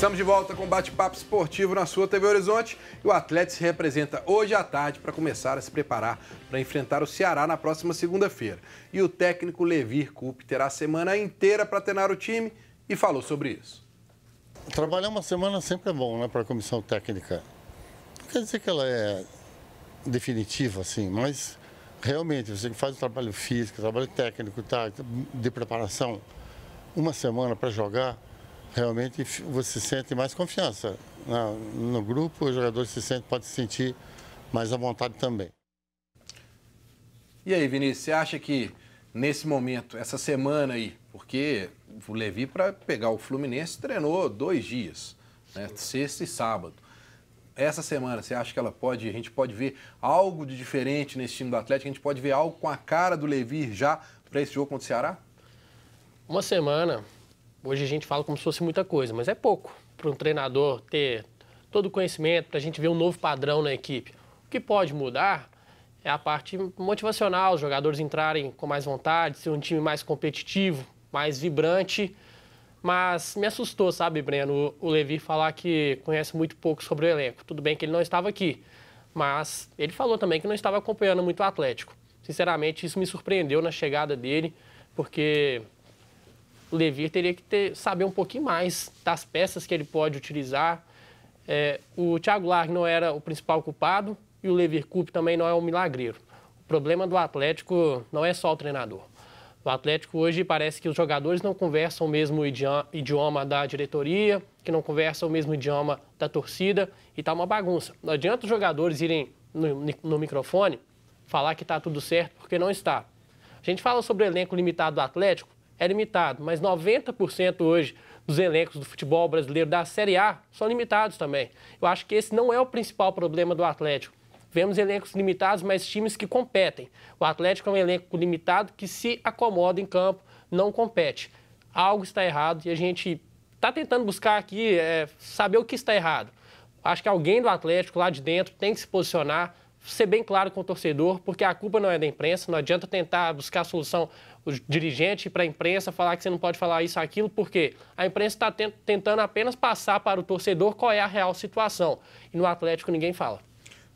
Estamos de volta com bate-papo esportivo na sua TV Horizonte e o Atlético se representa hoje à tarde para começar a se preparar para enfrentar o Ceará na próxima segunda-feira. E o técnico Levir Cup terá a semana inteira para treinar o time e falou sobre isso. Trabalhar uma semana sempre é bom, né, para a comissão técnica. Não quer dizer que ela é definitiva, assim, mas realmente você faz o trabalho físico, trabalho técnico, tá, de preparação, uma semana para jogar realmente você sente mais confiança. Né? No grupo, o jogador se sente, pode se sentir mais à vontade também. E aí, Vinícius, você acha que nesse momento, essa semana aí, porque o Levi, para pegar o Fluminense, treinou dois dias, né? sexta e sábado. Essa semana, você acha que ela pode, a gente pode ver algo de diferente nesse time do Atlético? A gente pode ver algo com a cara do Levi já para esse jogo contra o Ceará? Uma semana, Hoje a gente fala como se fosse muita coisa, mas é pouco para um treinador ter todo o conhecimento, para a gente ver um novo padrão na equipe. O que pode mudar é a parte motivacional, os jogadores entrarem com mais vontade, ser um time mais competitivo, mais vibrante. Mas me assustou, sabe, Breno, o Levi falar que conhece muito pouco sobre o elenco. Tudo bem que ele não estava aqui, mas ele falou também que não estava acompanhando muito o Atlético. Sinceramente, isso me surpreendeu na chegada dele, porque o Levir teria que ter, saber um pouquinho mais das peças que ele pode utilizar. É, o Thiago Largue não era o principal culpado e o Levir Coupe também não é um milagreiro. O problema do Atlético não é só o treinador. O Atlético hoje parece que os jogadores não conversam o mesmo idioma da diretoria, que não conversam o mesmo idioma da torcida e tá uma bagunça. Não adianta os jogadores irem no, no microfone falar que está tudo certo porque não está. A gente fala sobre o elenco limitado do Atlético, é limitado, mas 90% hoje dos elencos do futebol brasileiro da Série A são limitados também. Eu acho que esse não é o principal problema do Atlético. Vemos elencos limitados, mas times que competem. O Atlético é um elenco limitado que se acomoda em campo, não compete. Algo está errado e a gente está tentando buscar aqui é, saber o que está errado. Acho que alguém do Atlético lá de dentro tem que se posicionar, ser bem claro com o torcedor, porque a culpa não é da imprensa, não adianta tentar buscar a solução o dirigente para a imprensa falar que você não pode falar isso, aquilo, porque a imprensa está tentando apenas passar para o torcedor qual é a real situação. E no Atlético ninguém fala.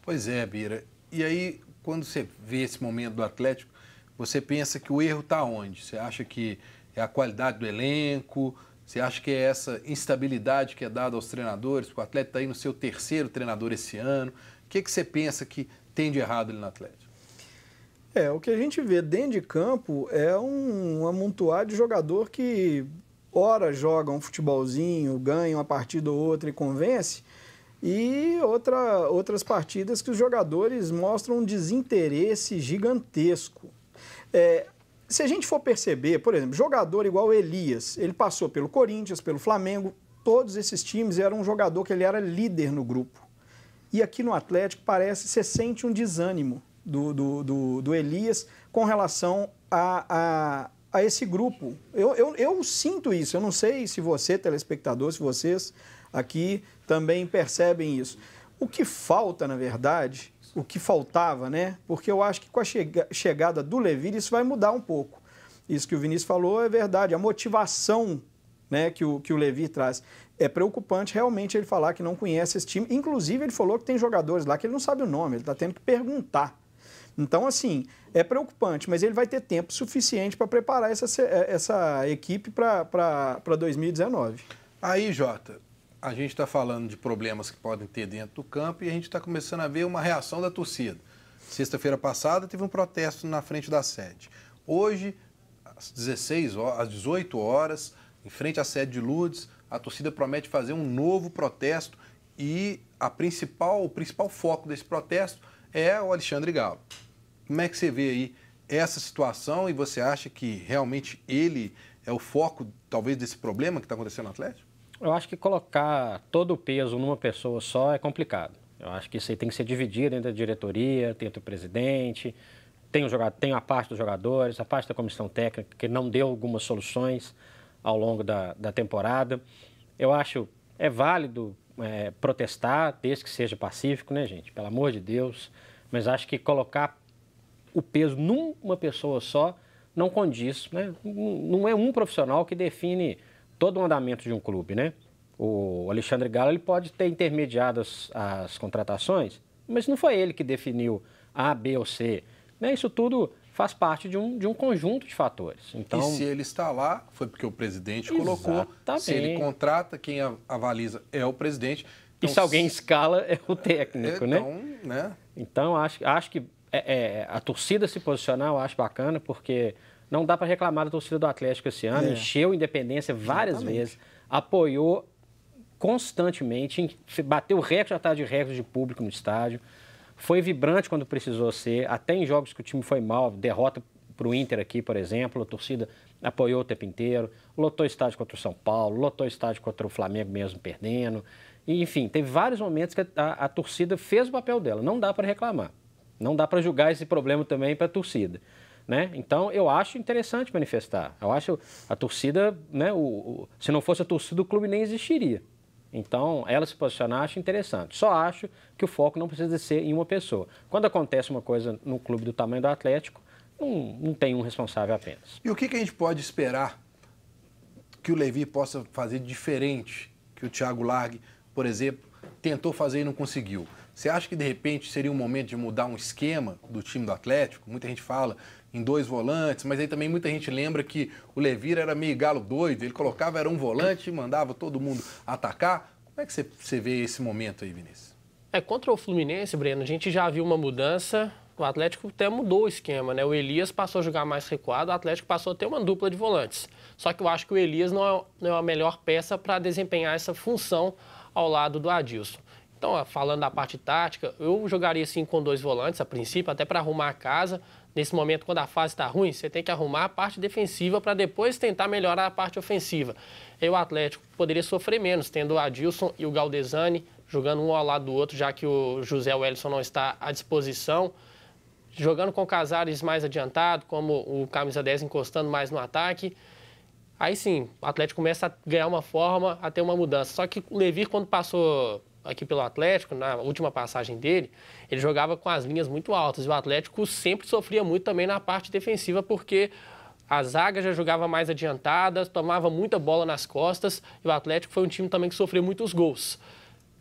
Pois é, Bira. E aí, quando você vê esse momento do Atlético, você pensa que o erro está onde? Você acha que é a qualidade do elenco? Você acha que é essa instabilidade que é dada aos treinadores? o Atlético está aí no seu terceiro treinador esse ano. O que, que você pensa que tem de errado ali no Atlético? É, o que a gente vê dentro de campo é um, amontoado de jogador que ora joga um futebolzinho, ganha uma partida ou outra e convence, e outra, outras partidas que os jogadores mostram um desinteresse gigantesco. É, se a gente for perceber, por exemplo, jogador igual Elias, ele passou pelo Corinthians, pelo Flamengo, todos esses times eram um jogador que ele era líder no grupo. E aqui no Atlético parece que você sente um desânimo do, do, do, do Elias com relação a, a, a esse grupo. Eu, eu, eu, sinto isso, eu não sei se você, telespectador, se vocês aqui também percebem isso. O que falta, na verdade, o que faltava, né? Porque eu acho que com a chega, chegada do Levi isso vai mudar um pouco. Isso que o Vinícius falou é verdade, a motivação né, que o, que o Levi traz. É preocupante realmente ele falar que não conhece esse time. Inclusive, ele falou que tem jogadores lá que ele não sabe o nome, ele está tendo que perguntar. Então, assim, é preocupante, mas ele vai ter tempo suficiente para preparar essa, é, essa equipe para 2019. Aí, Jota, a gente está falando de problemas que podem ter dentro do campo e a gente está começando a ver uma reação da torcida. Sexta-feira passada teve um protesto na frente da sede. Hoje, às 16 horas, às 18 horas, em frente à sede de Lourdes, a torcida promete fazer um novo protesto e a principal, o principal foco desse protesto é o Alexandre Galo. Como é que você vê aí essa situação e você acha que realmente ele é o foco, talvez, desse problema que está acontecendo no Atlético? Eu acho que colocar todo o peso numa pessoa só é complicado. Eu acho que isso aí tem que ser dividido entre a diretoria, entre o presidente, tem, o jogador, tem a parte dos jogadores, a parte da comissão técnica, que não deu algumas soluções ao longo da, da temporada. Eu acho é válido é, protestar, desde que seja pacífico, né, gente? Pelo amor de Deus. Mas acho que colocar o peso numa pessoa só não condiz, né? Não é um profissional que define todo o andamento de um clube, né? O Alexandre Galo ele pode ter intermediado as, as contratações, mas não foi ele que definiu A, B ou C. Né? Isso tudo faz parte de um, de um conjunto de fatores. Então, e se ele está lá, foi porque o presidente exatamente. colocou. Se ele contrata, quem avaliza é o presidente. Então, e se alguém escala, é o técnico, é, né? então, né? né? Então, acho, acho que é, é, a torcida se posicionar, eu acho bacana, porque não dá para reclamar da torcida do Atlético esse ano. É. Encheu Independência várias Exatamente. vezes, apoiou constantemente, bateu recorde atrás de recorde de público no estádio. Foi vibrante quando precisou ser, até em jogos que o time foi mal, derrota para o Inter aqui, por exemplo, a torcida apoiou o tempo inteiro, lotou estádio contra o São Paulo, lotou estádio contra o Flamengo mesmo perdendo. enfim, teve vários momentos que a, a, a torcida fez o papel dela, não dá para reclamar. Não dá para julgar esse problema também para a torcida. Né? Então, eu acho interessante manifestar. Eu acho a torcida, né, o, o, se não fosse a torcida, o clube nem existiria. Então, ela se posicionar, acho interessante. Só acho que o foco não precisa ser em uma pessoa. Quando acontece uma coisa no clube do tamanho do Atlético, não, não tem um responsável apenas. E o que, que a gente pode esperar que o Levi possa fazer diferente que o Thiago Largue, por exemplo, tentou fazer e não conseguiu? Você acha que de repente seria um momento de mudar um esquema do time do Atlético? Muita gente fala em dois volantes, mas aí também muita gente lembra que o Levira era meio galo doido, ele colocava era um volante e mandava todo mundo atacar. Como é que você, você vê esse momento aí, Vinícius? É, contra o Fluminense, Breno, a gente já viu uma mudança. O Atlético até mudou o esquema, né? O Elias passou a jogar mais recuado, o Atlético passou a ter uma dupla de volantes. Só que eu acho que o Elias não é, não é a melhor peça para desempenhar essa função ao lado do Adilson. Então, falando da parte tática, eu jogaria sim com dois volantes a princípio, até para arrumar a casa. Nesse momento, quando a fase está ruim, você tem que arrumar a parte defensiva para depois tentar melhorar a parte ofensiva. E o Atlético poderia sofrer menos, tendo o Adilson e o Galdesani jogando um ao lado do outro, já que o José Wellison não está à disposição. Jogando com Casares mais adiantado, como o camisa 10 encostando mais no ataque. Aí sim, o Atlético começa a ganhar uma forma, a ter uma mudança. Só que o Levir, quando passou aqui pelo Atlético, na última passagem dele, ele jogava com as linhas muito altas. E o Atlético sempre sofria muito também na parte defensiva, porque a zaga já jogava mais adiantada, tomava muita bola nas costas. E o Atlético foi um time também que sofreu muitos gols.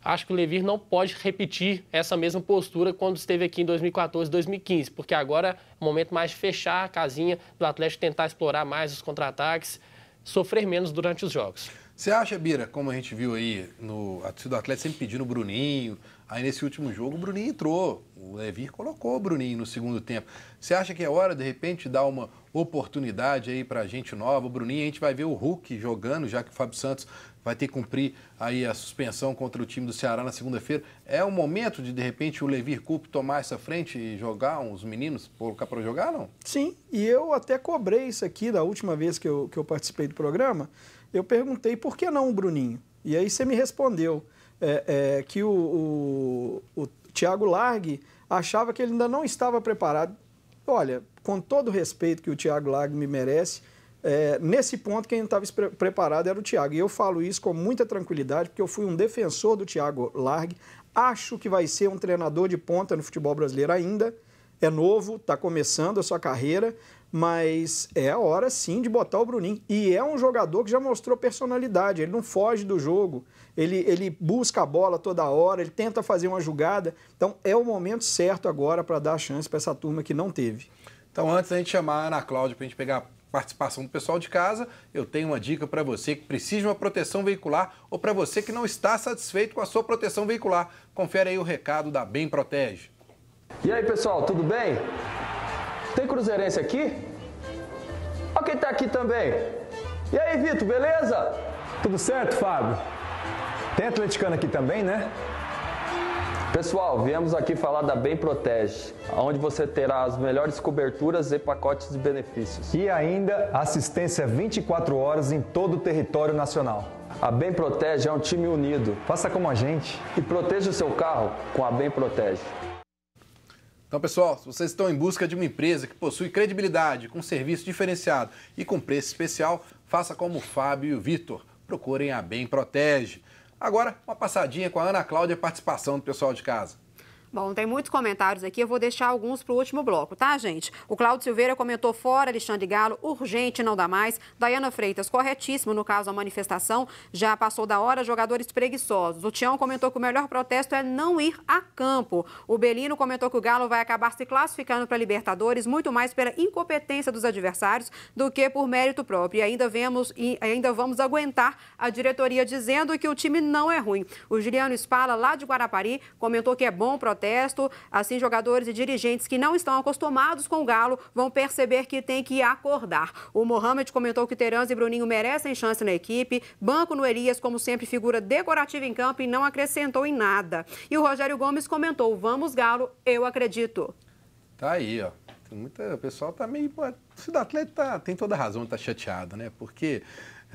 Acho que o Levir não pode repetir essa mesma postura quando esteve aqui em 2014, 2015, porque agora é o momento mais de fechar a casinha do Atlético tentar explorar mais os contra-ataques, sofrer menos durante os jogos. Você acha, Bira, como a gente viu aí, no, a do Atlético sempre pedindo o Bruninho, aí nesse último jogo o Bruninho entrou, o Levir colocou o Bruninho no segundo tempo. Você acha que é hora, de repente, dar uma oportunidade aí para gente nova? O Bruninho, a gente vai ver o Hulk jogando, já que o Fábio Santos vai ter que cumprir aí a suspensão contra o time do Ceará na segunda-feira. É o momento de, de repente, o Levir Cup tomar essa frente e jogar uns meninos, colocar para jogar, não? Sim, e eu até cobrei isso aqui da última vez que eu, que eu participei do programa, eu perguntei por que não o Bruninho? E aí você me respondeu é, é, que o, o, o Thiago Largue achava que ele ainda não estava preparado. Olha, com todo o respeito que o Thiago Largue me merece, é, nesse ponto quem não estava preparado era o Thiago. E eu falo isso com muita tranquilidade, porque eu fui um defensor do Thiago Largue. Acho que vai ser um treinador de ponta no futebol brasileiro ainda é novo, está começando a sua carreira, mas é a hora sim de botar o Bruninho. E é um jogador que já mostrou personalidade, ele não foge do jogo, ele, ele busca a bola toda hora, ele tenta fazer uma jogada. Então é o momento certo agora para dar a chance para essa turma que não teve. Então, antes da gente chamar a Ana Cláudia para a gente pegar a participação do pessoal de casa, eu tenho uma dica para você que precisa de uma proteção veicular ou para você que não está satisfeito com a sua proteção veicular. Confere aí o recado da Bem Protege. E aí pessoal, tudo bem? Tem cruzeirense aqui? Olha quem tá aqui também. E aí Vitor, beleza? Tudo certo, Fábio? Tem atleticano aqui também, né? Pessoal, viemos aqui falar da Bem Protege, onde você terá as melhores coberturas e pacotes de benefícios. E ainda assistência 24 horas em todo o território nacional. A Bem Protege é um time unido. Faça como a gente. E proteja o seu carro com a Bem Protege. Então, pessoal, se vocês estão em busca de uma empresa que possui credibilidade, com serviço diferenciado e com preço especial, faça como o Fábio e o Vitor. Procurem a Bem Protege. Agora, uma passadinha com a Ana Cláudia, participação do pessoal de casa. Bom, tem muitos comentários aqui, eu vou deixar alguns para o último bloco, tá, gente? O Cláudio Silveira comentou fora Alexandre Galo, urgente, não dá mais. Daiana Freitas, corretíssimo, no caso a manifestação já passou da hora, jogadores preguiçosos. O Tião comentou que o melhor protesto é não ir a campo. O Belino comentou que o Galo vai acabar se classificando para Libertadores muito mais pela incompetência dos adversários do que por mérito próprio. E ainda vemos e ainda vamos aguentar a diretoria dizendo que o time não é ruim. O Juliano Spala, lá de Guarapari, comentou que é bom protesto protesto. Assim, jogadores e dirigentes que não estão acostumados com o Galo vão perceber que tem que acordar. O Mohamed comentou que Terãs e Bruninho merecem chance na equipe. Banco no Elias, como sempre, figura decorativa em campo e não acrescentou em nada. E o Rogério Gomes comentou: Vamos, Galo, eu acredito. Tá aí, ó. Muita, o pessoal tá meio. O atleta tá, tem toda razão, tá chateado, né? Porque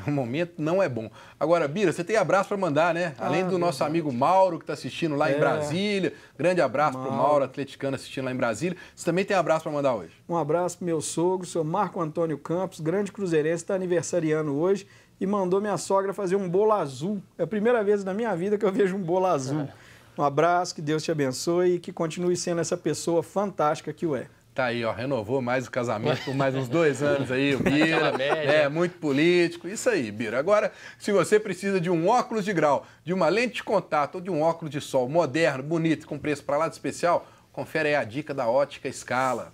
O momento não é bom. Agora, Bira, você tem abraço para mandar, né? Ah, Além do nosso amigo Mauro, que está assistindo lá é. em Brasília. Grande abraço para o Mauro, atleticano, assistindo lá em Brasília. Você também tem abraço para mandar hoje? Um abraço para meu sogro, seu Marco Antônio Campos, grande cruzeirense, está aniversariando hoje e mandou minha sogra fazer um bolo azul. É a primeira vez na minha vida que eu vejo um bolo azul. É. Um abraço, que Deus te abençoe e que continue sendo essa pessoa fantástica que o é. Tá aí, ó, renovou mais o casamento por mais uns dois anos aí, o Bira. É, muito político. Isso aí, Bira. Agora, se você precisa de um óculos de grau, de uma lente de contato ou de um óculos de sol moderno, bonito, com preço para lá de especial, confere aí a dica da Ótica Escala.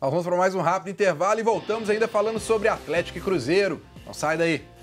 Nós vamos para mais um rápido intervalo e voltamos ainda falando sobre Atlético e Cruzeiro. Não sai daí.